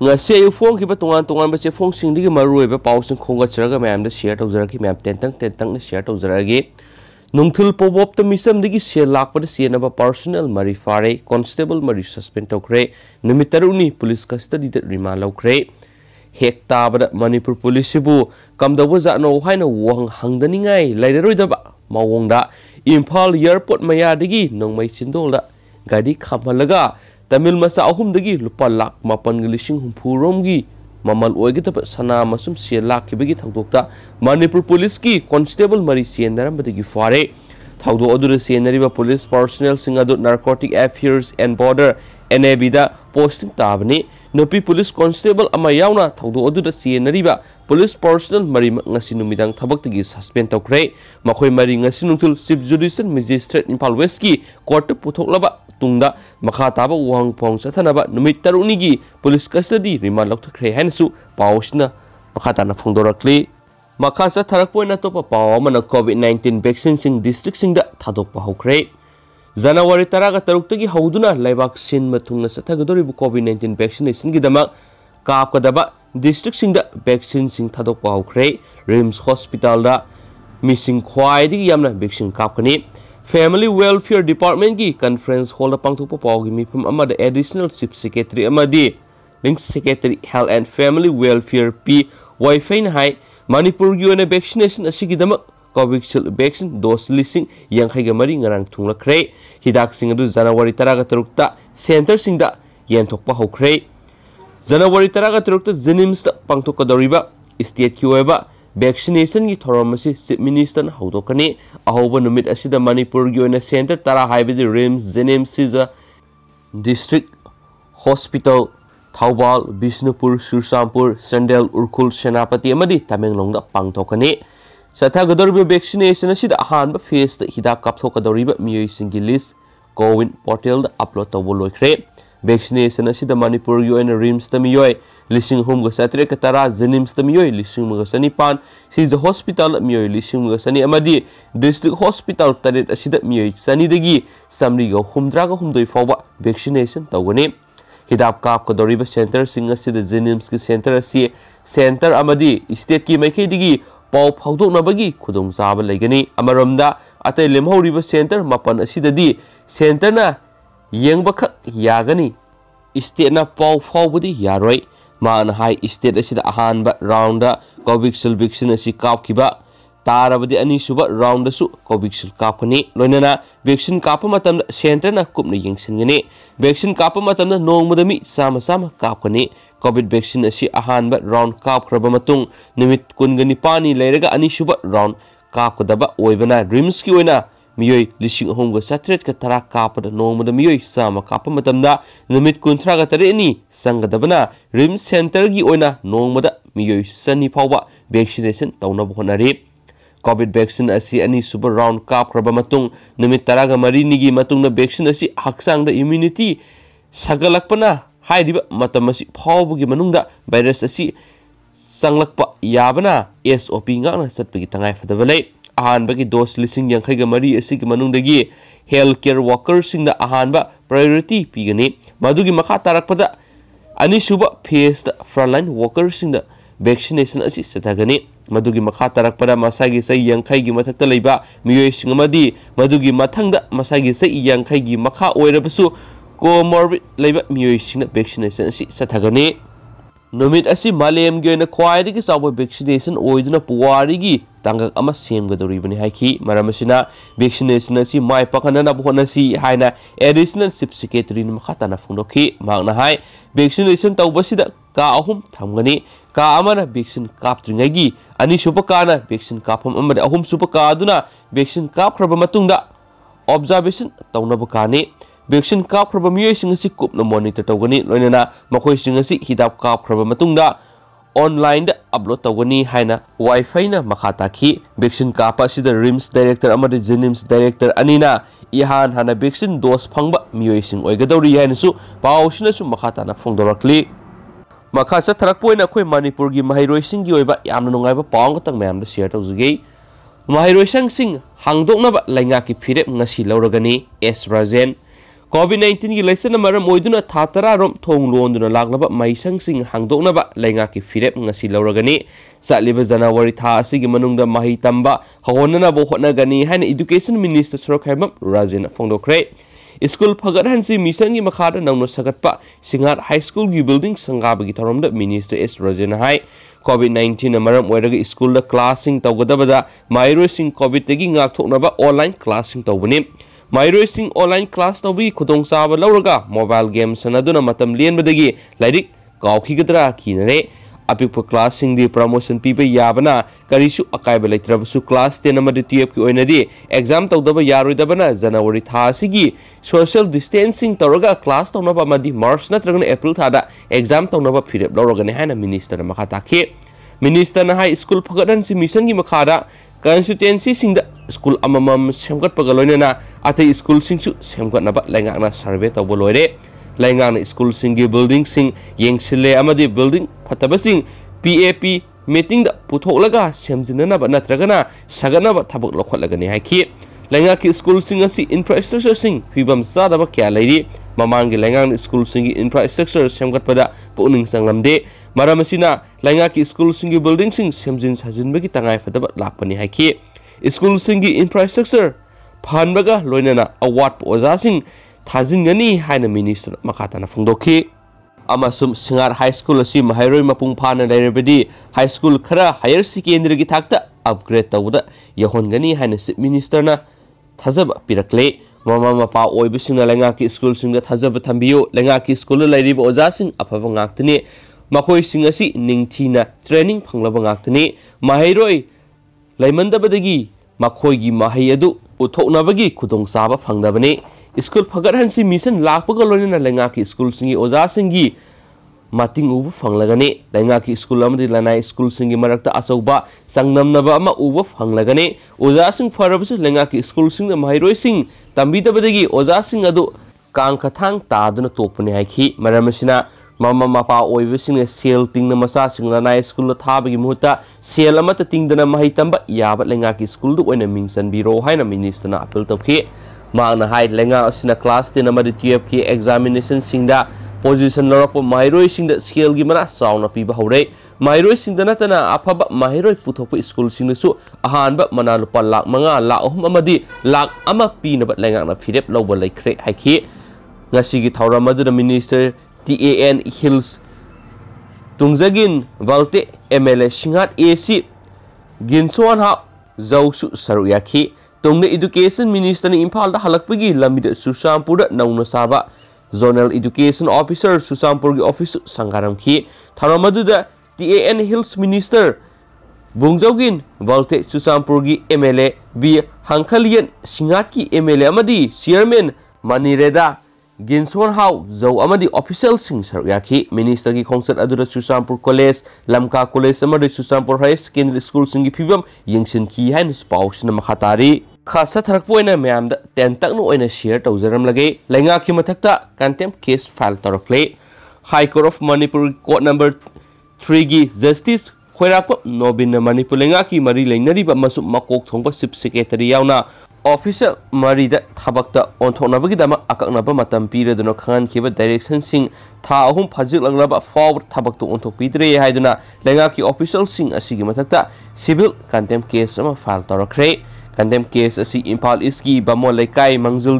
ngasi ayu phong ki ba tongan tongan ba che phong sing di maru ba pau sing khonga chraga mayam da share tawzara ki mayam tentang tentang ne share tawzara gi nungthil pobop ta misam digi share lak pa se na ba personal mari fare constable mari suspend tokre numitaruni police custody da rima lokre hek ta ba manipur police bu kam da wa no haina wang hangdani ngai lairoi da ba mawong da imphal airport maya digi nongmai chindol da gadi khamalaga Tamil मचा Ahmadi loop lakh मापन लिंग हूफूरोमी ममल सना अमसुम से लाखिबगी थौदोक्ता Manipur police की constable मरी सेनरमदगी फारे थौदोक अदुर police personnel narcotic affairs and border ꯑꯦꯟꯑꯦꯕꯤꯗ ꯄꯣꯁꯇꯤꯡ ꯇꯥꯕꯅꯤ ꯅꯨꯄꯤ ꯄꯨꯂꯤꯁ ꯀꯣꯟꯁꯇꯦꯕꯜ ꯑꯃ ꯌꯥꯎꯅ ꯊꯧꯗꯣꯛ ꯑꯗꯨꯗ ꯆꯦꯟꯅꯔꯤꯕ ꯄꯨꯂꯤꯁ ꯄꯥꯔꯁꯅꯦꯜ ꯃꯔꯤꯃꯛ ꯉꯁꯤ ꯅꯨꯃꯤꯗꯥꯡ ꯊꯕꯛꯇꯒꯤ ꯁꯁꯄꯦꯟ ꯇꯧꯈ꯭ꯔꯦ ꯃꯈꯣꯏ ꯃꯔꯤ ꯉꯁꯤ ꯅꯨꯡꯊꯤꯜ ꯆꯤꯐ ꯖꯨꯗꯤꯁꯤꯌꯦꯜ ꯃꯦꯖꯤꯁꯇ꯭ꯔꯦꯠ ꯏꯝꯐꯥꯜ ꯋꯦꯁꯀꯤ ꯀꯣꯔꯠꯇ ꯄꯨꯊꯣꯛꯂꯕ ꯇꯨꯡꯗ ꯃꯈꯥ ꯇꯥꯕ ꯋꯥꯍꯪ ꯐꯣꯡ ꯆꯠꯊꯅꯕ ꯅꯨꯃꯤꯠ ꯇꯔꯨꯛꯅꯤꯒꯤ ꯄꯨꯂꯤꯁ ꯀꯁꯇꯗꯤ ꯔꯤꯃꯥꯟ ꯂꯧꯊꯣꯛꯈ꯭ꯔꯦ ꯍꯥꯏꯅꯁꯨ ꯄꯥꯎꯁꯤꯅ ꯃꯈꯥ ꯇꯥꯅ ꯐꯣꯡꯗꯣꯔꯛꯂꯤ ꯃꯈꯥ ꯆꯠꯊꯔꯛꯄ ꯑꯣꯏꯅ ꯑꯇꯣꯞꯄ ꯄꯥꯎ ꯑꯃꯅ ꯀꯣꯚꯤꯗ ꯅꯥꯏꯟꯇꯤꯟ ꯚꯦꯛꯁꯤꯟꯁꯤꯡ ꯗꯤꯁꯇ꯭ꯔꯤꯛꯁꯤꯡꯗ ꯊꯥꯗꯣꯛꯄ ꯍꯧꯈ꯭ꯔꯦ ꯖꯅꯋꯥꯔꯤ ꯇꯔꯥꯒ ꯇꯔꯨꯛꯇꯒꯤ ꯍꯧꯗꯨꯅ ꯂꯩꯕꯥꯛ ꯁꯤꯟꯕ ꯊꯨꯡꯅ ꯆꯠꯊꯒꯗꯧꯔꯤꯕ ꯀꯣꯚꯤꯠ ꯅꯥꯏꯟꯇꯤꯟ ꯚꯦꯛꯁꯤꯅꯦꯁꯟꯒꯤꯗꯃꯛ ꯀꯥꯞꯀꯗꯕ ꯗꯤꯁꯇ꯭ꯔꯤꯛꯁꯤꯡꯗ ꯚꯦꯛꯁꯤꯟꯁꯤꯡ ꯊꯥꯗꯣꯛꯄ ꯍꯧꯈ꯭ꯔꯦ ꯔꯤꯝꯁ ꯍꯣꯁꯄꯤꯇꯥꯜꯗ ꯃꯤꯁꯤꯡ ꯈ꯭ꯋꯥꯏꯗꯒꯤ ꯌꯥꯝꯅ ꯚꯦꯛꯁꯤꯟ ꯀꯥꯞꯀꯅꯤ ꯐꯦꯃꯤꯂꯤ ꯋꯦꯜꯐꯤꯌꯔ ꯗꯤꯄꯥꯔꯠꯃꯦꯟꯠꯒꯤ ꯀꯟꯐꯔꯦꯟꯁ ꯍꯣꯜꯗ ꯄꯥꯡꯊꯣꯛꯄ ꯄꯥꯎꯒꯤ ꯃꯤꯐꯝ ꯑꯃꯗ ꯑꯦꯗꯤꯁꯅꯦꯜ ꯆꯤꯞ ꯁꯦꯀ꯭ꯔꯦꯇꯔꯤ ꯑꯃꯗꯤ ꯂꯤꯡꯛ secretary health and family welfare ꯄꯤ ꯋꯥꯏꯐꯩꯅ ꯍꯥꯏ ꯃꯅꯤꯄꯨꯔꯒꯤ ꯑꯣꯏꯅ ꯚꯦꯛꯁꯤꯅꯦꯁꯟ ꯑꯁꯤꯒꯤꯗꯃꯛ कॉविशील वैक्सीन दोस लिंग यांखाई मरी गरंग थूलख्रे हिदाक्सिंग जनवरी तरह तरुक्त सेंटर सिंथ्रे जनवरी तरग तरुक्त जिनीम्स पाथोदरीब स्टेट की वैक्सीनेसन की थोम से चीफ मिनीस्टर होने अहब नुमित मनपुर की सेंटर तरह है RIMS JNIMS district hospital Thoubal Bishnupur सुरसापुर सेंडल उरखुल सेनापति तमेंलों पाथोने ꯆꯠꯊꯒꯗꯧꯔꯤꯕ ꯚꯦꯛꯁꯤꯅꯦꯁꯟ ꯑꯁꯤꯗ ꯑꯍꯥꯟꯕ ꯐꯦꯁꯇ ꯍꯤꯗꯥꯛ ꯀꯥꯞꯊꯣꯛꯀꯗꯧꯔꯤꯕ ꯃꯤꯑꯣꯏꯁꯤꯡꯒꯤ ꯂꯤꯁ ꯀꯣꯋꯤꯟ ꯄꯣꯔꯇꯦꯜꯗ ꯑꯞꯂꯣꯗ ꯇꯧꯕ ꯂꯣꯏꯈ꯭ꯔꯦ ꯚꯦꯛꯁꯤꯅꯦꯁꯟ ꯑꯁꯤꯗ ꯃꯅꯤꯄꯨꯔꯒꯤ ꯑꯣꯏꯅ ꯔꯤꯝꯁꯇ ꯃꯤꯑꯣꯏ ꯂꯤꯁꯤꯡ ꯑꯍꯨꯝꯒ ꯆꯥꯇ꯭ꯔꯦꯠꯀ ꯇꯔꯥ ꯖꯦꯅꯤꯝꯁꯇ ꯃꯤꯑꯣꯏ ꯂꯤꯁꯤꯡ ꯑꯃꯒ ꯆꯅꯤꯄꯥꯟ ꯁꯤꯖ ꯍꯣꯁꯄꯤꯇꯥꯜ ꯃꯤꯑꯣꯏ ꯂꯤꯁꯤꯡ ꯑꯃꯒ ꯆꯅꯤ ꯑꯃꯗꯤ ꯗꯤꯁꯇ꯭ꯔꯤꯛ ꯍꯣꯁꯄꯤꯇꯥꯜ ꯇꯔꯦꯠ ꯑꯁꯤꯗ ꯃꯤꯑꯣꯏ ꯆꯅꯤꯗꯒꯤ ꯆꯥꯝꯃꯔꯤꯒ ꯍꯨꯝꯗ꯭ꯔꯥꯒ ꯍꯨꯝꯗꯣꯏ ꯐꯥꯎꯕ ꯚꯦꯛꯁꯤꯅꯦꯁꯟ ꯇꯧꯒꯅꯤ ꯍꯤꯗꯥꯛ ꯀꯥꯞꯀꯗꯧꯔꯤꯕ ꯁꯦꯟꯇꯔꯁꯤꯡ ꯑꯁꯤꯗ ꯖꯦꯅꯤꯝꯁꯀꯤ ꯁꯦꯟꯇꯔ ꯑꯁꯤ ꯁꯦꯟꯇꯔ ꯑꯃꯗꯤ ꯏꯁꯇꯦꯠꯀꯤ ꯃꯥꯏꯀꯩꯗꯒꯤ ꯄꯥꯎ ꯐꯥꯎꯗꯣꯛꯅꯕꯒꯤ ꯈꯨꯗꯣꯡꯆꯥꯕ ꯂꯩꯒꯅꯤ ꯑꯃꯔꯣꯝꯗ ꯑꯇꯩ ꯂꯦꯝꯍꯧꯔꯤꯕ ꯁꯦꯟꯇꯔ ꯃꯥꯄꯜ ꯑꯁꯤꯗꯗꯤ ꯁꯦꯟꯇꯔꯅ ꯌꯦꯡꯕꯈꯛ ꯌꯥꯒꯅꯤ ꯏꯁꯇꯦꯠꯅ ꯄꯥꯎ ꯐꯥꯎꯕꯗꯤ ꯌꯥꯔꯣꯏ ꯃꯥꯅ ꯍꯥꯏ ꯏꯁꯇꯦꯠ ꯑꯁꯤꯗ ꯑꯍꯥꯟꯕ ꯔꯥꯎꯟꯗ ꯀꯣꯚꯤꯛꯁꯤꯜ ꯚꯦꯛꯁꯤꯟ ꯑꯁꯤ ꯀꯥꯞꯈꯤꯕ ꯇꯥꯔꯕꯗꯤ ꯑꯅꯤꯁꯨꯕ ꯔꯥꯎꯟꯗꯁꯨ ꯀꯣꯚꯤꯛꯁꯤꯜ ꯀꯥꯞꯀꯅꯤ ꯂꯣꯏꯅꯅ ꯚꯦꯛꯁꯤꯟ ꯀꯥꯞꯄ ꯃꯇꯝꯗ ꯁꯦꯟꯇꯔꯅ ꯀꯨꯞꯅ ꯌꯦꯡꯁꯤꯟꯒꯅꯤ ꯚꯦꯛꯁꯤꯟ ꯀꯥꯞꯄ ꯃꯇꯝꯗ ꯅꯣꯡꯃꯗ ꯃꯤ ꯆꯥꯝꯃ ꯆꯥꯝꯃ ꯀꯥꯞꯀꯅꯤ ꯀꯣꯚꯤꯗ ꯚꯦꯛꯁꯤꯟ ꯑꯁꯤ ꯑꯍꯥꯟꯕ ꯔꯥꯎꯟ ꯀꯥꯞꯈ꯭ꯔꯕ ꯃꯇꯨꯡ ꯅꯨꯃꯤꯠ ꯀꯨꯟꯒ ꯅꯤꯄꯥꯅꯤ ꯂꯩꯔꯒ ꯑꯅꯤꯁꯨꯕ ꯔꯥꯎꯟ ꯀꯥꯞꯀꯗꯕ ꯑꯣꯏꯕꯅ ꯔꯤꯝꯁꯀꯤ ꯑꯣꯏꯅ ꯃꯤꯑꯣꯏ ꯂꯤꯁꯤꯡ ꯑꯍꯨꯝꯒ ꯆꯥꯇ꯭ꯔꯦꯠꯀ ꯇꯔꯥ ꯀꯥꯞꯄꯗ ꯅꯣꯡꯃꯗ ꯃꯤꯑꯣꯏ ꯆꯥꯝꯃ ꯀꯥꯞꯄ ꯃꯇꯝꯗ ꯅꯨꯃꯤꯠ ꯀꯨꯟꯊ꯭ꯔꯥꯒ ꯇꯔꯦꯠꯅꯤ ꯆꯪꯒꯗꯕꯅ ꯔꯤꯝꯁ ꯁꯦꯟꯇꯔꯒꯤ ꯑꯣꯏꯅ ꯅꯣꯡꯃꯗ ꯃꯤꯑꯣꯏ ꯆꯅꯤ ꯐꯥꯎꯕ ꯚꯦꯛꯁꯤꯅꯦꯁꯟ ꯇꯧꯅꯕ ꯍꯣꯠꯅꯔꯤ ꯀꯣꯚꯤꯗ ꯚꯦꯛꯁꯤꯟ ꯑꯁꯤ ꯑꯅꯤꯁꯨꯕ ꯔꯥꯎꯟ ꯀꯥꯞꯈ꯭ꯔꯕ ꯃꯇꯨꯡ ꯅꯨꯃꯤꯠ ꯇꯔꯥꯒ ꯃꯔꯤꯅꯤꯒꯤ ꯃꯇꯨꯡꯗ ꯚꯦꯛꯁꯤꯟ ꯑꯁꯤ ꯍꯛꯆꯥꯡꯗ ꯏꯃ꯭ꯌꯨꯅꯤꯇꯤ ꯁꯥꯒꯠꯂꯛꯄꯅ ꯍꯥꯏꯔꯤꯕ ꯃꯇꯝ ꯑꯁꯤ ꯐꯥꯎꯕꯒꯤ ꯃꯅꯨꯡꯗ ꯚꯥꯏꯔꯁ ꯑꯁꯤ ꯆꯪꯂꯛꯄ ꯌꯥꯕꯅ ꯑꯦꯁ ꯑꯣ ꯄꯤ ꯉꯥꯛꯅ ꯆꯠꯄꯒꯤ ꯇꯉꯥꯏꯐꯗꯕ ꯂꯩ ꯑꯍꯥꯟꯕꯒꯤ ꯗꯣꯁ ꯂꯤꯁꯤꯡ ꯌꯥꯡꯈꯩꯒ ꯃꯔꯤ ꯑꯁꯤꯒꯤ ꯃꯅꯨꯡꯗꯒꯤ ꯍꯦꯜꯊ ꯀꯦꯌꯔ ꯋꯥꯀꯔꯁꯤꯡꯗ ꯑꯍꯥꯟꯕ ꯄ꯭ꯔꯥꯏꯌꯣꯔꯤꯇꯤ ꯄꯤꯒꯅꯤ ꯃꯗꯨꯒꯤ ꯃꯈꯥ ꯇꯥꯔꯛꯄꯗ ꯑꯅꯤꯁꯨꯕ ꯐꯦꯁꯇ ꯐ꯭ꯔꯟꯂꯥꯏꯟ ꯋꯥꯀꯔꯁꯤꯡꯗ ꯚꯦꯛꯁꯤꯅꯦꯁꯟ ꯑꯁꯤ ꯆꯠꯊꯒꯅꯤ ꯃꯗꯨꯒꯤ ꯃꯈꯥ ꯇꯥꯔꯛꯄꯗ ꯃꯁꯥꯒꯤ ꯆꯍꯤ ꯌꯥꯡꯈꯩꯒꯤ ꯃꯊꯛꯇ ꯂꯩꯕ ꯃꯤꯑꯣꯏꯁꯤꯡ ꯑꯃꯗꯤ ꯃꯗꯨꯒꯤ ꯃꯊꯪꯗ ꯃꯁꯥꯒꯤ ꯆꯍꯤ ꯌꯥꯡꯈꯩꯒꯤ ꯃꯈꯥ ꯑꯣꯏꯔꯕꯁꯨ ꯀꯣꯃꯣꯔꯕꯤꯠ ꯂꯩꯕ ꯃꯤꯑꯣꯏꯁꯤꯡꯅ ꯚꯦꯛꯁꯤꯅꯦꯁꯟ ꯑꯁꯤ ꯆꯠꯊꯒꯅꯤ ꯅꯨꯃꯤꯠ ꯑꯁꯤ ꯃꯥꯂꯦꯝꯒꯤ ꯑꯣꯏꯅ ꯈ꯭ꯋꯥꯏꯗꯒꯤ ꯆꯥꯎꯕ ꯚꯦꯛꯁꯤꯅꯦꯁꯟ ꯑꯣꯏꯗꯨꯅ ꯄꯨꯋꯥꯔꯤꯒꯤ ꯇꯥꯡꯀꯛ ꯑꯃ ꯁꯦꯝꯒꯗꯧꯔꯤꯕꯅꯤ ꯍꯥꯏꯈꯤ ꯃꯔꯝ ꯑꯁꯤꯅ ꯚꯦꯛꯁꯤꯅꯦꯁꯟ ꯑꯁꯤ ꯃꯥꯏ ꯄꯥꯛꯍꯟꯅꯅꯕ ꯍꯣꯠꯅꯁꯤ ꯍꯥꯏꯅ ꯑꯦꯗꯤꯁꯅꯦꯜ ꯆꯤꯞ ꯁꯦꯀ꯭ꯔꯦꯇꯔꯤꯅ ꯃꯈꯥ ꯇꯥꯅ ꯐꯣꯡꯗꯣꯛꯈꯤ ꯃꯍꯥꯛꯅ ꯍꯥꯏ ꯚꯦꯛꯁꯤꯅꯦꯁꯟ ꯇꯧꯕꯁꯤꯗ ꯀꯥ ꯑꯍꯨꯝ ꯊꯝꯒꯅꯤ ꯀꯥ ꯑꯃꯅ ꯚꯦꯛꯁꯤꯟ ꯀꯥꯞꯇ꯭ꯔꯤꯉꯩꯒꯤ ꯑꯅꯤꯁꯨꯕ ꯀꯥꯅ ꯚꯦꯛꯁꯤꯟ ꯀꯥꯞꯐꯝ ꯑꯃꯗꯤ ꯑꯍꯨꯝꯁꯨꯕ ꯀꯥ ꯑꯗꯨꯅ ꯚꯦꯛꯁꯤꯟ ꯀꯥꯞꯈ꯭ꯔꯕ ꯃꯇꯨꯡꯗ ꯑꯣꯕꯖꯥꯔꯕꯦꯁꯟ ꯇꯧꯅꯕ ꯀꯥꯅꯤ ꯚꯦꯛꯁꯤꯟ ꯀꯥꯞꯈ꯭ꯔꯕ ꯃꯤꯑꯣꯏꯁꯤꯡ ꯑꯁꯤ ꯀꯨꯞꯅ ꯃꯣꯅꯤꯇꯔ ꯇꯧꯒꯅꯤ ꯂꯣꯏꯅꯅ ꯃꯈꯣꯏꯁꯤꯡ ꯑꯁꯤ ꯍꯤꯗꯥꯛ ꯀꯥꯞꯈ꯭ꯔꯕ ꯃꯇꯨꯡꯗ ꯑꯣꯟꯂꯥꯏꯟꯗ ꯑꯞꯂꯣꯗ ꯇꯧꯒꯅꯤ ꯍꯥꯏꯅ ꯋꯥꯏꯐꯥꯏꯅ ꯃꯈꯥ ꯇꯥꯈꯤ ꯚꯦꯛꯁꯤꯟ ꯀꯥꯞꯄ ꯑꯁꯤꯗ ꯔꯤꯝꯁ ꯗꯥꯏꯔꯦꯛꯇꯔ ꯑꯃꯗꯤ ꯖꯦꯅꯤꯝꯁ ꯗꯥꯏꯔꯦꯛꯇꯔ ꯑꯅꯤꯅ ꯏꯍꯥꯟ ꯍꯥꯟꯅ ꯚꯦꯛꯁꯤꯟ ꯗꯣꯁ ꯐꯪꯕ ꯃꯤꯑꯣꯏꯁꯤꯡ ꯑꯣꯏꯒꯗꯧꯔꯤ ꯍꯥꯏꯅꯁꯨ ꯄꯥꯎꯁꯤꯅꯁꯨ ꯃꯈꯥ ꯇꯥꯅ ꯐꯣꯡꯗꯣꯔꯛꯂꯤ ꯃꯈꯥ ꯆꯠꯊꯔꯛꯄ ꯑꯣꯏꯅ ꯑꯩꯈꯣꯏ ꯃꯅꯤꯄꯨꯔꯒꯤ ꯃꯍꯩꯔꯣꯏꯁꯤꯡꯒꯤ ꯑꯣꯏꯕ ꯌꯥꯝꯅ ꯅꯨꯡꯉꯥꯏꯕ ꯄꯥꯎ ꯑꯃꯈꯛꯇꯪ ꯃꯌꯥꯝꯗ ꯁꯤꯌꯔ ꯇꯧꯖꯒꯦ ꯃꯍꯩꯔꯣꯏꯁꯪꯁꯤꯡ ꯍꯥꯡꯗꯣꯛꯅꯕ ꯂꯩꯉꯥꯛꯀꯤ ꯐꯤꯔꯦꯞ ꯉꯁꯤ ꯂꯧꯔꯒꯅꯤ ꯑꯦꯁ ꯔꯥꯖꯦꯟ ꯀꯣꯚꯤꯗ ꯅꯥꯏꯟꯇꯤꯟꯒꯤ ꯂꯩꯆꯠꯅ ꯃꯔꯝ ꯑꯣꯏꯗꯨꯅ ꯊꯥ ꯇꯔꯥꯔꯣꯝ ꯊꯣꯡ ꯂꯣꯟꯗꯨꯅ ꯂꯥꯛꯂꯕ ꯃꯍꯩꯁꯪꯁꯤꯡ ꯍꯥꯡꯗꯣꯛꯅꯕ ꯂꯩꯉꯥꯛꯀꯤ ꯐꯤꯔꯦꯞ ꯉꯁꯤ ꯂꯧꯔꯒꯅꯤ ꯆꯠꯂꯤꯕ ꯖꯅꯋꯥꯔꯤ ꯊꯥ ꯑꯁꯤꯒꯤ ꯃꯅꯨꯡꯗ ꯃꯍꯩ ꯇꯝꯕ ꯍꯧꯍꯟꯅꯅꯕ ꯍꯣꯠꯅꯒꯅꯤ ꯍꯥꯏꯅ ꯏꯗꯨꯀꯦꯁꯟ ꯃꯤꯅꯤꯁꯇꯔ ꯁꯣꯔꯣꯛꯈꯥꯏꯕꯝ ꯔꯥꯖꯦꯟꯅ ꯐꯣꯡꯗꯣꯛꯈ꯭ꯔꯦ स्कूल फगटहनसी मिशन की मखाद नौन सगत सिंगार हाई स्कूल की बिल्डिंग संगाब की थौरम मिनिस्टर एस रोजन है कोविड नाइन्टीन मरम स्कूल क्लास तौगदबद माइरोसिंग कोविड ऑनलाइन क्लास तौबने ꯃꯍꯩꯔꯣꯏꯁꯤꯡ ꯑꯣꯟꯂꯥꯏꯟ ꯀ꯭ꯂꯥꯁ ꯇꯧꯕꯒꯤ ꯈꯨꯗꯣꯡꯆꯥꯕ ꯂꯧꯔꯒ ꯃꯣꯕꯥꯏꯜ ꯒꯦꯝ ꯁꯥꯟꯅꯗꯨꯅ ꯃꯇꯝ ꯂꯦꯟꯕꯗꯒꯤ ꯂꯥꯏꯔꯤꯛ ꯀꯥꯎꯈꯤꯒꯗ꯭ꯔꯥ ꯀꯤꯅꯔꯦ ꯑꯄꯤꯛꯄ ꯀ꯭ꯂꯥꯁꯁꯤꯡꯗꯤ ꯄ꯭ꯔꯃꯣꯁꯟ ꯄꯤꯕ ꯌꯥꯕꯅ ꯀꯔꯤꯁꯨ ꯑꯀꯥꯏꯕ ꯂꯩꯇ꯭ꯔꯕꯁꯨ ꯀ꯭ꯂꯥꯁ ꯇꯦꯟ ꯑꯃꯗꯤ ꯇꯨꯌꯦꯞꯀꯤ ꯑꯣꯏꯅꯗꯤ ꯑꯦꯛꯖꯥꯝ ꯇꯧꯗꯕ ꯌꯥꯔꯣꯏꯗꯕꯅ ꯖꯅꯋꯥꯔꯤ ꯊꯥ ꯑꯁꯤꯒꯤ ꯁꯣꯁꯤꯌꯦꯜ ꯗꯤꯁꯇꯦꯟꯁꯤꯡ ꯇꯧꯔꯒ ꯀ꯭ꯂꯥꯁ ꯇꯧꯅꯕ ꯑꯃꯗꯤ ꯃꯥꯔꯆ ꯅꯠꯇ꯭ꯔꯒꯅ ꯑꯦꯄ꯭ꯔꯤꯜ ꯊꯥꯗ ꯑꯦꯛꯖꯥꯝ ꯇꯧꯅꯕ ꯐꯤꯔꯦꯞ ꯂꯧꯔꯒꯅꯤ ꯍꯥꯏꯅ ꯃꯤꯅꯤꯁꯇꯔꯅ ꯃꯈꯥ ꯇꯥꯈꯤ ꯃꯤꯅꯤꯁꯇꯔꯅ ꯍꯥꯏ ꯁ꯭ꯀꯨꯜ ꯐꯒꯠꯍꯟꯁꯤ ꯃꯤꯁꯟꯒꯤ ꯃꯈꯥꯗ ꯀꯟꯁꯇꯤꯇꯦꯟꯁꯤꯁꯤꯡꯗ स्कूल अममम सेमगटपग स्कूल सिंगसु सेमगटनब सर्वे तब लोइरे लैंगाकना स्कूल बिल्डिंग सिंग येंगसिले अमदि पी ए पी मेटिंग द पुथोकलगा सेमजिननब सगनब थबक लखोलगनि हाखि लैंगाकि स्कूल सिंग इंफ्रास्ट्रक्चर सिंग फिबम क्या लैरि ममांग लेगा स्कूल इंफ्रास्ट्रक्चर सेमगटप पुनिंग चलमदे मरम की स्कूल बिल्डिंग सेमजिन साजिब की तंगाइफद लापनी स्कूल इंफ्रास्ट्रक्चर फनबग लोनना अवाड ओजागनी है मनीस्टर मखाता फोदी सिंगार हाई स्कूल महरो मपू फादी हाई स्कूल खर हायर सेकेंडरी की थाक अपग्रेड तौद यहोनगनी है मनीस्टर थजब पीरक्ले ꯃꯃꯥ ꯃꯄꯥ ꯑꯣꯏꯕꯁꯤꯡꯅ ꯂꯩꯉꯥꯛꯀꯤ ꯁ꯭ꯀꯨꯜꯁꯤꯡꯗ ꯊꯥꯖꯕ ꯊꯝꯕꯤꯌꯨ ꯂꯩꯉꯥꯛꯀꯤ ꯁ꯭ꯀꯨꯜꯗ ꯂꯩꯔꯤꯕ ꯑꯣꯖꯥꯁꯤꯡ ꯑꯐꯕ ꯉꯥꯛꯇꯅꯤ ꯃꯈꯣꯏꯁꯤꯡ ꯑꯁꯤ ꯅꯤꯡꯊꯤꯅ ꯇ꯭ꯔꯦꯅꯤꯡ ꯐꯪꯂꯕ ꯉꯥꯛꯇꯅꯤ ꯃꯍꯩꯔꯣꯏ ꯂꯩꯃꯟꯗꯕꯗꯒꯤ ꯃꯈꯣꯏꯒꯤ ꯃꯍꯩ ꯑꯗꯨ ꯎꯠꯊꯣꯛꯅꯕꯒꯤ ꯈꯨꯗꯣꯡꯆꯥꯕ ꯐꯪꯗꯕꯅꯤ ꯁ꯭ꯀꯨꯜ ꯐꯒꯠꯍꯟꯁꯤ ꯃꯤꯁꯟ ꯂꯥꯛꯄꯒ ꯂꯣꯏꯅꯅ ꯂꯩꯉꯥꯛꯀꯤ ꯁ꯭ꯀꯨꯜꯁꯤꯡꯒꯤ ꯑꯣꯖꯥꯁꯤꯡꯒꯤ मातिंग उब फंगलगने लैंगाकी स्कूल अमदि लनाय स्कूल सिंगि मरक्त असौबा संगनमनबा उब फंगलगने ओजा सिंग फरबसु लैंगाकी स्कूल सिंग महरोय सिंग तंबिदबदगी ओजा सिंग अदु कांग तोपने हाखि मम मपा सेल तिंगन मसा सिंग लनाय स्कूल थाबगी मुहता सेल अमत तिंगदन महि तंबा याब लैंगाकी स्कूल दु ओइना मिंगसन बिरो हाइना मिनिस्टना अपील तोखि मांगना क्लास 10 अमदि की एग्जामिनेशन सिंगदा Posisi lorok po mahiroi sing da gimana sauna piba haurei mahiroi sing da natana apa ba mahiroi putho po school sing da su ahan ba mana lupa lak manga la ohum amadi lak ama pi na ba lengak na lau ba lai krek hai ki ngasi gi thaura madu da minister TAN Hills tungzagin valte MLA singat AC ginsuan ha zau su saru yakhi tongne education minister ni impal da halak pigi lamida susampura nauna saba zonal education officer susampur gi office sangaram khi tharomadu da TAN Hills Minister Bungjogin Balte Susampur gi MLA B Hankhalian Singat ki MLA amadi chairman Manireda गिनसोन हाउ जौ अमदी official सिंह sir याखि minister की खोंसत अदुर Susampur college लमका कॉलेज समर सुसामपुर हायर सेकेंडरी स्कूल सिंह की फिवम यंगसिन की है पाउसन मखातारी खास थरकप मैम तेन तकन शेयर तौजरमे लेना की मथक कंटेम केस फाइल तौरफले high court of Manipur court number three की जस्टिस खोराप नोबिन मणिपुर लेना की मरी लेनरीब मकोक थोब चीफ सेक्रेटरी ऑफिसर मरीद थबक्त ओंथोनबगीदम अकनब मतम पीरदनो खानखिब डायरेक्शन सिंह था अहम फजिलंगलब फाव थबक्त ओंथोपीद्रे हाइदना लेंगा की ऑफिशियल सिंग असिगी मथकता सिविल कंटेम केस अम फाइल तौरखरे कंडेम केस इम्फाल इसकी बमो लेकाय मंगजिल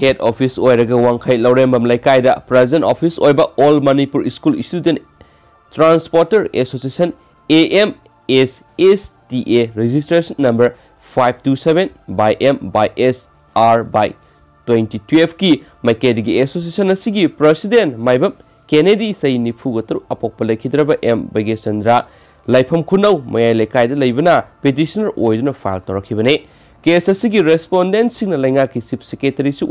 हेड ऑफिस वंखई लौरबम लेकाय present office all Manipur school student transporter association M S S T A registration number five two seven by M by S R by twenty twelve की मैकेदी एसोसिएशन प्रेसीडेंट माइब Kennedy सही निफूगतर अपोप लेखिद्रब एम बगेशन्द्रा लाइफम खुनौ मयाई लेकायद लेबना पिटिशनर ओइदुना फाइल तोरखिबने केस असिगी रेस्पोंडेंट लैंगा की चीफ सेक्रेटरी सु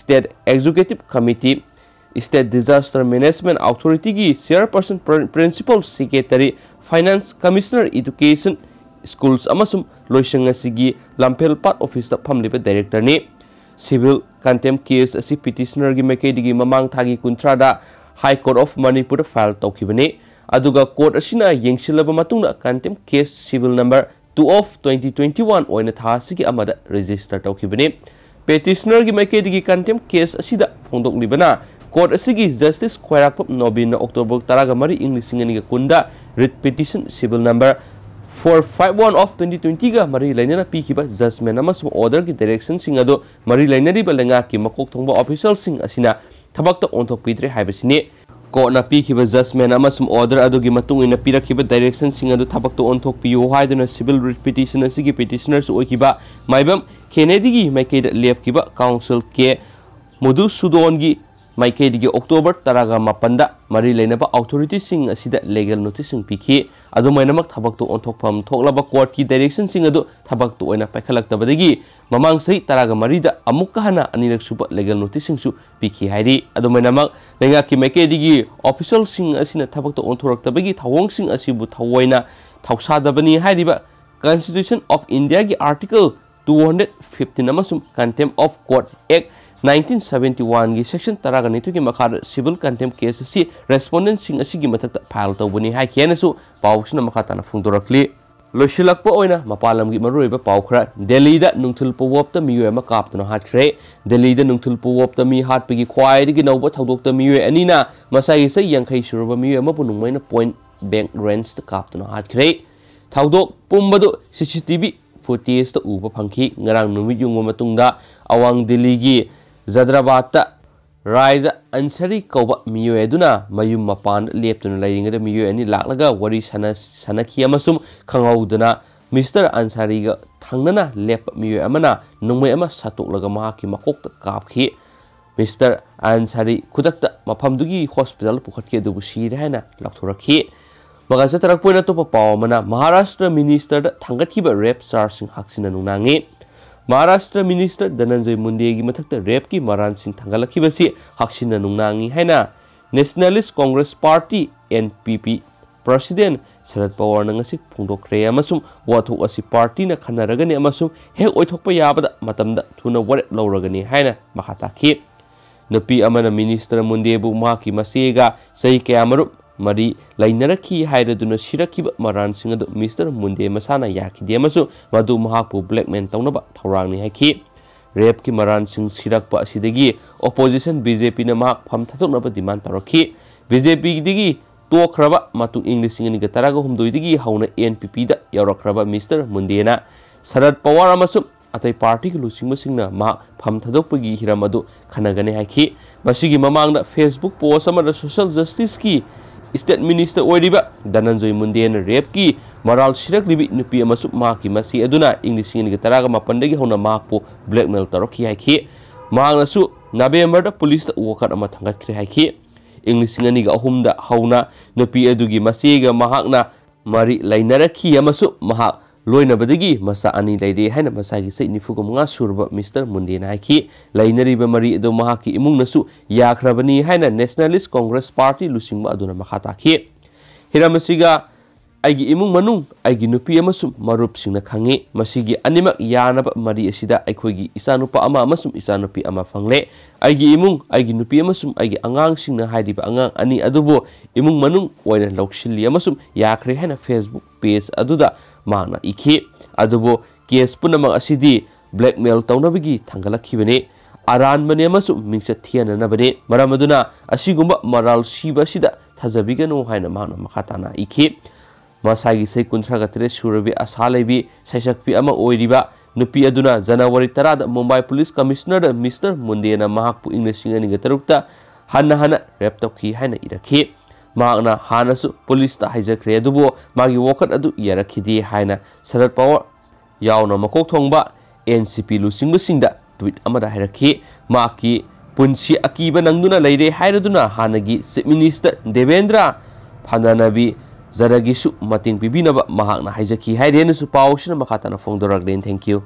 state executive committee state disaster management authority की chairperson principal secretary finance commissioner education schools अमसुम लोइसंग असिगी लम्फेल पार्ट ऑफिस द फमलिबा डायरेक्टर ने civil contempt case asi petitioner की mekei digi mamang thagi kuntra da high court of manipur file ꯑꯗꯨꯒ court ꯑꯁꯤꯅ ꯌꯦꯡꯁꯤꯜꯂꯕ ꯃꯇꯨꯡꯗ contempt case civil number two of twenty twenty one ꯑꯣꯏꯅ ꯊꯥ ꯑꯁꯤꯒꯤ ꯑꯃꯗ ꯔꯦꯖꯤꯁꯇꯔ ꯇꯧꯈꯤꯕꯅꯤ ꯄꯦꯇꯤꯁꯅꯔꯒꯤ ꯃꯥꯏꯀꯩꯗꯒꯤ ꯀꯟꯇꯦꯝ केस ꯑꯁꯤꯗ ꯐꯣꯡꯗꯣꯛꯂꯤꯕꯅ ꯀꯣꯔꯠ ꯑꯁꯤꯒꯤ ꯖꯁꯇꯤꯁ ꯈ꯭ꯋꯥꯏꯔꯥꯛꯄꯝ ꯅꯣꯕꯤꯟꯅ ꯑꯣꯛꯇꯣꯕꯔ ꯇꯔꯥꯒ ꯃꯔꯤ ꯏꯪ ꯂꯤꯁꯤꯡ ꯑꯅꯤꯒ ꯀꯨꯟꯗ writ petition civil number four five one of twenty ꯇ꯭ꯋꯦꯟꯇꯤꯒ ꯃꯔꯤ ꯂꯩꯅꯅ ꯄꯤꯈꯤꯕ ꯖꯖꯃꯦꯟ ꯑꯃꯁꯨꯡ ꯑꯣꯔꯗꯔꯒꯤ ꯗꯥꯏꯔꯦꯛꯁꯟꯁꯤꯡ ꯑꯗꯨ ꯃꯔꯤ ꯂꯩꯅꯔꯤꯕ ꯂꯩꯉꯥꯛꯀꯤ ꯃꯀꯣꯛ ꯊꯣꯡꯕ ꯑꯣꯐꯤꯁꯤꯌꯦꯜꯁꯤꯡ ꯑꯁꯤꯅ ꯊꯕꯛꯇ ꯑꯣꯟꯊꯣꯛꯄꯤꯗ꯭ꯔꯦ ꯍꯥꯏꯕꯁꯤꯅꯤ कौटना पीब जज मैन ऑर्डर अगर पीरखब डायरेक्शन थपतोंथपीन सिविल पीटिशन की पीटिशनर्स माइम खेने की मैके लेब कौंसिल के मधुसूदों की माइकेदी अक्टोबर तरग मपन मरी लेनब अथोरीटीसिंग लेगल नोटिस पीखी अदुमैनमक थबक थोलब कोर्ट की डायरेक्शन सिंग अदु थबक तरह पैखलक्तबदगी ममांगसै तरग मरीद अमुक हना लेगल नोटिस सु पीखी हाइरी की माइकेदी ऑफिशियल सिंग असिना थबक ओंथोरक्तबगी थावोंग सिंग असिबु ऑफ इंडिया की article hundred fifteen contempt of court act 1971 ꯒꯤ ꯁꯦꯛꯁꯟ 19 ꯒꯤ ꯃꯈꯥꯗ ꯁꯤꯚꯤꯜ ꯀꯟꯇꯦꯝ ꯀꯦꯁ ꯑꯁꯤ ꯔꯦꯁꯄꯣꯟꯗꯦꯟꯁꯤꯡ ꯑꯁꯤꯒꯤ ꯃꯊꯛꯇ ꯐꯥꯏꯜ ꯇꯧꯕꯅꯤ ꯍꯥꯏ ꯍꯦꯟꯅꯁꯨ ꯄꯥꯎꯁꯤꯅ ꯃꯈꯥ ꯇꯥꯅ ꯐꯣꯡꯗꯣꯔꯛꯂꯤ ꯂꯣꯏꯁꯤꯜꯂꯛꯄ ꯑꯣꯏꯅ ꯃꯄꯥꯟ ꯂꯝꯒꯤ ꯃꯔꯨꯑꯣꯏꯕ ꯄꯥꯎ ꯈꯔ ꯗꯦꯜꯂꯤꯗ ꯅꯨꯡꯊꯤꯜ ꯄꯣꯋꯞꯇ ꯃꯤꯑꯣꯏ ꯑꯃ ꯀꯥꯞꯇꯨꯅ ꯍꯥꯠꯈ꯭ꯔꯦ ꯗꯦꯜꯂꯤꯗ ꯅꯨꯡꯊꯤꯜ ꯄꯣꯋꯞꯇ ꯃꯤ ꯍꯥꯠꯄꯒꯤ ꯈ꯭ꯋꯥꯏꯗꯒꯤ ꯅꯧꯕ ꯊꯧꯗꯣꯛꯇ ꯃꯤꯑꯣꯏ ꯑꯅꯤꯅ ꯃꯁꯥꯒꯤ ꯆꯍꯤ ꯌꯥꯡꯈꯩ ꯁꯨꯔꯕ ꯃꯤꯑꯣꯏ ꯑꯃꯕꯨ ꯅꯣꯡꯃꯩꯅ ꯄꯣꯏꯟ ꯕꯦꯡ ꯔꯦꯟꯁꯇ ꯀꯥꯞꯇꯨꯅ ꯍꯥꯠꯈ꯭ꯔꯦ ꯊꯧꯗꯣꯛ ꯄꯨꯝꯕꯗꯨ ꯁꯤ ꯁꯤ ꯇꯤ ꯚꯤ ꯐꯨꯇꯦꯖꯇ ꯎꯕ ꯐꯪꯈꯤ ꯉꯔꯥꯡ ꯅꯨꯃꯤꯠ ꯌꯨꯡꯕ ꯃꯇꯨꯡꯗ ꯑꯋꯥꯡ ꯗꯤꯜꯂꯤꯒꯤ ꯖꯗ꯭ꯔꯕꯥꯠꯇ ꯔꯥꯏꯖ ꯑꯟꯁꯔꯤ ꯀꯧꯕ ꯃꯤꯑꯣꯏ ꯑꯗꯨꯅ ꯃꯌꯨꯝ ꯃꯄꯥꯟ ꯂꯦꯞꯇꯨꯅ ꯂꯩꯔꯤꯉꯩꯗ ꯃꯤꯑꯣꯏ ꯑꯅꯤ ꯂꯥꯛꯂꯒ ꯋꯥꯔꯤ ꯁꯥꯟꯅꯈꯤ ꯑꯃꯁꯨꯡ ꯈꯪꯍꯧꯗꯅ ꯃꯤꯁꯇꯔ ꯑꯟꯁꯥꯔꯤꯒ ꯊꯪꯅꯅ ꯂꯦꯞꯄ ꯃꯤꯑꯣꯏ ꯑꯃꯅ ꯅꯣꯡꯃꯩ ꯑꯃ ꯁꯠꯇꯣꯛꯂꯒ ꯃꯍꯥꯛꯀꯤ ꯃꯀꯣꯛꯇ ꯀꯥꯞꯈꯤ ꯃꯤꯁꯇꯔ ꯑꯟꯁꯥꯔꯤ ꯈꯨꯗꯛꯇ ꯃꯐꯝꯗꯨꯒꯤ ꯍꯣꯁꯄꯤꯇꯥꯜ ꯄꯨꯈꯠꯈꯤ ꯑꯗꯨꯕꯨ ꯁꯤꯔꯦ ꯍꯥꯏꯅ ꯂꯥꯎꯊꯣꯔꯛꯈꯤ ꯃꯒ ꯆꯠꯊꯔꯛꯄ ꯑꯣꯏꯅ ꯑꯇꯣꯞꯄ ꯄꯥꯎ ꯑꯃꯅ ꯃꯍꯥꯔꯥꯁꯇ꯭ꯔ ꯃꯤꯅꯤꯁꯇꯔꯗ ꯊꯥꯡꯒꯠꯈꯤꯕ ꯔꯦꯞ ꯆꯥꯔꯖꯁꯤꯡ ꯍꯛꯁꯤꯟꯅ ꯅꯨꯡꯅꯥꯡꯉꯤ महाराष्ट्र मिनिस्टर धनंजय मुंडे की मथक रेप की मरान थंगल्सी हक्सीन नुनांगी है Nationalist Congress Party N P P president Sharad Pawar na ngasi phungdokre amasum wathok asi party na khanaragani amasum he oithokpa yabada matamda thuna warep lawragani haina makhata khi nupi amana minister mundebu maki masega sei kayamaru ꯃꯔꯤ ꯂꯩꯅꯔꯛꯈꯤ ꯍꯥꯏꯔꯗꯨꯅ ꯁꯤꯔꯛꯈꯤꯕ ꯃꯔꯥꯟꯁꯤꯡ ꯑꯗꯨ mister ꯃꯨꯟꯗꯦ ꯃꯁꯥꯅ ꯌꯥꯈꯤꯗꯦ ꯑꯃꯁꯨꯡ ꯃꯗꯨ ꯃꯍꯥꯛꯄꯨ blackmail ꯇꯧꯅꯕ ꯊꯧꯔꯥꯡꯅꯤ ꯍꯥꯏꯈꯤ ꯔꯦꯞꯀꯤ ꯃꯔꯥꯟꯁꯤꯡ ꯁꯤꯔꯛꯄ ꯑꯁꯤꯗꯒꯤ ꯑꯣꯄꯣꯖꯤꯁꯟ ꯕꯤ ꯖꯦ ꯄꯤꯅ ꯃꯍꯥꯛ ꯐꯝ ꯊꯥꯗꯣꯛꯅꯕ ꯗꯤꯃꯥꯟ ꯇꯧꯔꯛꯈꯤ ꯕꯤ ꯖꯦ ꯄꯤꯗꯒꯤ ꯇꯣꯛꯈ꯭ꯔꯕ ꯃꯇꯨꯡ ꯏꯪ ꯂꯤꯁꯤꯡ ꯑꯅꯤꯒ ꯇꯔꯥꯒ ꯍꯨꯝꯗꯣꯏꯗꯒꯤ ꯍꯧꯅ ꯑꯦꯟ ꯄꯤ ꯄꯤꯗ ꯌꯧꯔꯛꯈ꯭ꯔꯕ ꯃꯤꯁꯇꯔ ꯃꯨꯟꯗꯦꯅ ꯁꯔꯠ ꯄꯋꯥꯔ ꯑꯃꯁꯨꯡ ꯑꯇꯩ ꯄꯥꯔꯇꯤꯒꯤ ꯂꯨꯆꯤꯡꯕꯁꯤꯡꯅ ꯃꯍꯥꯛ ꯐꯝ ꯊꯥꯗꯣꯛꯄꯒꯤ ꯍꯤꯔꯝ ꯑꯗꯨ ꯈꯟꯅꯒꯅꯤ ꯍꯥꯏꯈꯤ ꯃꯁꯤꯒꯤ ꯃꯃꯥꯡꯗ ꯐꯦꯁꯕꯨꯛ ꯄꯣꯁ ꯑꯃꯗ ꯁꯣꯁꯦꯜ ꯖꯁꯇꯤꯁꯀꯤ ꯏꯁꯇꯦꯠ ꯃꯤꯅꯤꯁꯇꯔ ꯑꯣꯏꯔꯤꯕ ꯙꯅꯟꯖꯣꯏ ꯃꯨꯟꯗꯦꯅ ꯔꯦꯞꯀꯤ ꯃꯔꯥꯜ ꯁꯤꯔꯛꯂꯤꯕꯤ ꯅꯨꯄꯤ ꯑꯃꯁꯨ ꯃꯍꯥꯛꯀꯤ ꯃꯁꯤ ꯑꯗꯨꯅ ꯏꯪ ꯂꯤꯁꯤꯡ ꯑꯅꯤꯒ ꯇꯔꯥꯒ ꯃꯥꯄꯟꯗꯒꯤ ꯍꯧꯅ ꯃꯍꯥꯛꯄꯨ ꯕ꯭ꯂꯦꯛꯃꯦꯜ ꯇꯧꯔꯛꯈꯤ ꯍꯥꯏꯈꯤ ꯃꯍꯥꯛꯅꯁꯨ ꯅꯕꯦꯝꯕꯔꯗ ꯄꯨꯂꯤꯁꯇ ꯋꯥꯀꯠ ꯑꯃ ꯊꯥꯡꯒꯠꯈ꯭ꯔꯦ ꯍꯥꯏꯈꯤ ꯏꯪ ꯂꯤꯁꯤꯡ ꯑꯅꯤꯒ ꯑꯍꯨꯝꯗ ꯍꯧꯅ ꯅꯨꯄꯤ ꯑꯗꯨꯒꯤ ꯃꯆꯦꯒ ꯃꯍꯥꯛꯅ ꯃꯔꯤ ꯂꯩꯅꯔꯛꯈꯤ ꯑꯃꯁꯨꯡ ꯃꯍꯥꯛ लोनबदगी मचा अनी लेरे है मसाई सै निफुग मा सूरब मिस्टर मुंडेन हाखी लेनरीब मरी अदो महाकी इमुंगनसु याख्रबनी है नेशनलिस्ट कांग्रेस पार्टी लुसिंग अदुना मखा ताखी हिरमसिगा ꯑꯩꯒꯤ ꯏꯃꯨꯡ ꯃꯅꯨꯡ ꯑꯩꯒꯤ ꯅꯨꯄꯤ ꯑꯃꯁꯨꯡ ꯃꯔꯨꯞꯁꯤꯡꯅ ꯈꯪꯉꯤ ꯃꯁꯤꯒꯤ ꯑꯅꯤꯃꯛ ꯌꯥꯅꯕ ꯃꯔꯤ ꯑꯁꯤꯗ ꯑꯩꯈꯣꯏꯒꯤ ꯏꯆꯥꯅꯨꯄꯥ ꯑꯃ ꯑꯃꯁꯨꯡ ꯏꯆꯥꯅꯨꯄꯤ ꯑꯃ ꯐꯪꯂꯦ ꯑꯩꯒꯤ ꯏꯃꯨꯡ ꯑꯩꯒꯤ ꯅꯨꯄꯤ ꯑꯃꯁꯨꯡ ꯑꯩꯒꯤ ꯑꯉꯥꯡꯁꯤꯡꯅ ꯍꯥꯏꯔꯤꯕ ꯑꯉꯥꯡ ꯑꯅꯤ ꯑꯗꯨꯕꯨ ꯏꯃꯨꯡ ꯃꯅꯨꯡ ꯑꯣꯏꯅ ꯂꯧꯁꯤꯜꯂꯤ ꯑꯃꯁꯨꯡ ꯌꯥꯈ꯭ꯔꯦ ꯍꯥꯏꯅ ꯐꯦꯁꯕꯨꯛ ꯄꯦꯖ ꯑꯗꯨꯗ ꯃꯍꯥꯛꯅ ꯏꯈꯤ ꯑꯗꯨꯕꯨ ꯀꯦꯁ ꯄꯨꯝꯅꯃꯛ ꯑꯁꯤꯗꯤ ꯕ꯭ꯂꯦꯛꯃꯦꯜ ꯇꯧꯅꯕꯒꯤ ꯊꯥꯡꯒꯠꯂꯛꯈꯤꯕꯅꯤ ꯑꯔꯥꯟꯕꯅꯤ ꯑꯃꯁꯨꯡ ꯃꯤꯡꯆꯠ ꯊꯤꯍꯟꯅꯅꯕꯅꯤ ꯃꯔꯝ ꯑꯗꯨꯅ ꯑꯁꯤꯒꯨꯝꯕ ꯃꯔꯥꯜ ꯁꯤꯕ ꯑꯁꯤꯗ ꯊꯥꯖꯕꯤꯒꯅꯨ ꯍꯥꯏꯅ ꯃꯍꯥꯛꯅ ꯃꯈꯥ ꯇꯥꯅ ꯏꯈꯤ ꯃꯁꯥꯒꯤ ꯏꯁꯩ ꯀꯨꯟꯊ꯭ꯔꯥꯒ ꯇꯔꯦꯠ ꯁꯨꯔꯕꯤ ꯑꯁꯥ ꯂꯩꯕꯤ ꯁꯩꯁꯛꯄꯤ ꯑꯃ ꯑꯣꯏꯔꯤꯕ ꯅꯨꯄꯤ ꯑꯗꯨꯅ ꯖꯅꯋꯥꯔꯤ ꯇꯔꯥꯗ ꯃꯨꯝꯕꯥꯏ ꯄꯨꯂꯤꯁ ꯀꯃꯤꯁꯅꯔꯗ ꯃꯤꯁꯇꯔ ꯃꯨꯟꯗꯦꯅ ꯃꯍꯥꯛꯄꯨ ꯏꯪ ꯂꯤꯁꯤꯡ ꯑꯅꯤꯒ ꯇꯔꯨꯛꯇ ꯍꯟꯅ ꯍꯟꯅ ꯔꯦꯞ ꯇꯧꯈꯤ ꯍꯥꯏꯅ ꯏꯔꯛꯈꯤ ꯃꯍꯥꯛꯅ ꯍꯥꯟꯅꯁꯨ ꯄꯨꯂꯤꯁꯇ ꯍꯥꯏꯖꯈ꯭ꯔꯦ ꯑꯗꯨꯕꯨ ꯃꯥꯒꯤ ꯋꯥꯀꯠ ꯑꯗꯨ ꯌꯥꯔꯛꯈꯤꯗꯦ ꯍꯥꯏꯅ ꯁꯔꯠ ꯄꯋꯥꯔ ꯌꯥꯎꯅ ꯃꯀꯣꯛ ꯊꯣꯡꯕ ꯑꯦꯟ ꯁꯤ ꯄꯤ ꯂꯨꯆꯤꯡꯕꯁꯤꯡꯗ ꯇ꯭ꯋꯤꯠ ꯑꯃꯗ ꯍꯥꯏꯔꯛꯈꯤ ꯃꯍꯥꯛꯀꯤ ꯄꯨꯟꯁꯤ ꯑꯀꯤꯕ ꯅꯪꯗꯨꯅ ꯂꯩꯔꯦ ꯍꯥꯏꯔꯗꯨꯅ ꯍꯥꯟꯅꯒꯤ ꯆꯤꯞ ꯃꯤꯅꯤꯁꯇꯔ ꯗꯦꯕꯦꯟꯗ꯭ꯔ ꯐꯅꯅꯕꯤ ꯖꯔꯒꯤꯁꯨ ꯃꯇꯦꯡ ꯄꯤꯕꯤꯅꯕ ꯃꯍꯥꯛꯅ ꯍꯥꯏꯖꯈꯤ ꯍꯥꯏꯔꯦꯅꯁꯨ ꯄꯥꯎ ꯑꯁꯤꯅ ꯃꯈꯥ ꯇꯥꯅ ꯐꯣꯡꯗꯣꯔꯛꯂꯦ ꯊꯦꯡꯛ ꯌꯨ